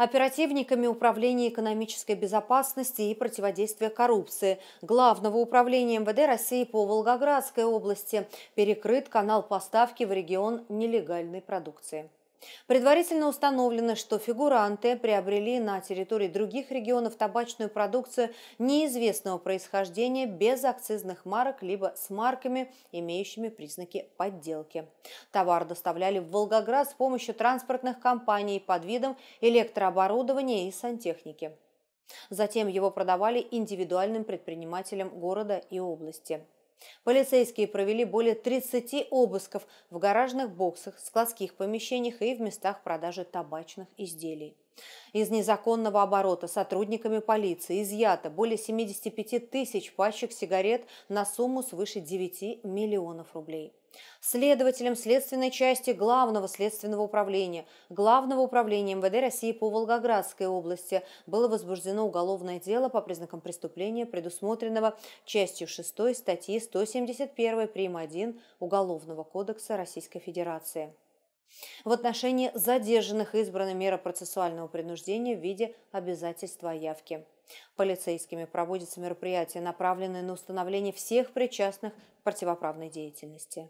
оперативниками Управления экономической безопасности и противодействия коррупции, Главного управления МВД России по Волгоградской области перекрыт канал поставки в регион нелегальной продукции. Предварительно установлено, что фигуранты приобрели на территории других регионов табачную продукцию неизвестного происхождения без акцизных марок либо с марками, имеющими признаки подделки. Товар доставляли в Волгоград с помощью транспортных компаний под видом электрооборудования и сантехники. Затем его продавали индивидуальным предпринимателям города и области. Полицейские провели более 30 обысков в гаражных боксах, складских помещениях и в местах продажи табачных изделий. Из незаконного оборота сотрудниками полиции изъято более 75 тысяч пачек сигарет на сумму свыше 9 миллионов рублей следователем следственной части Главного следственного управления, Главного управления МВД России по Волгоградской области было возбуждено уголовное дело по признакам преступления, предусмотренного частью 6 статьи 171 прим. 1 Уголовного кодекса Российской Федерации. В отношении задержанных избрана мера процессуального принуждения в виде обязательства явки. Полицейскими проводятся мероприятия, направленные на установление всех причастных к противоправной деятельности.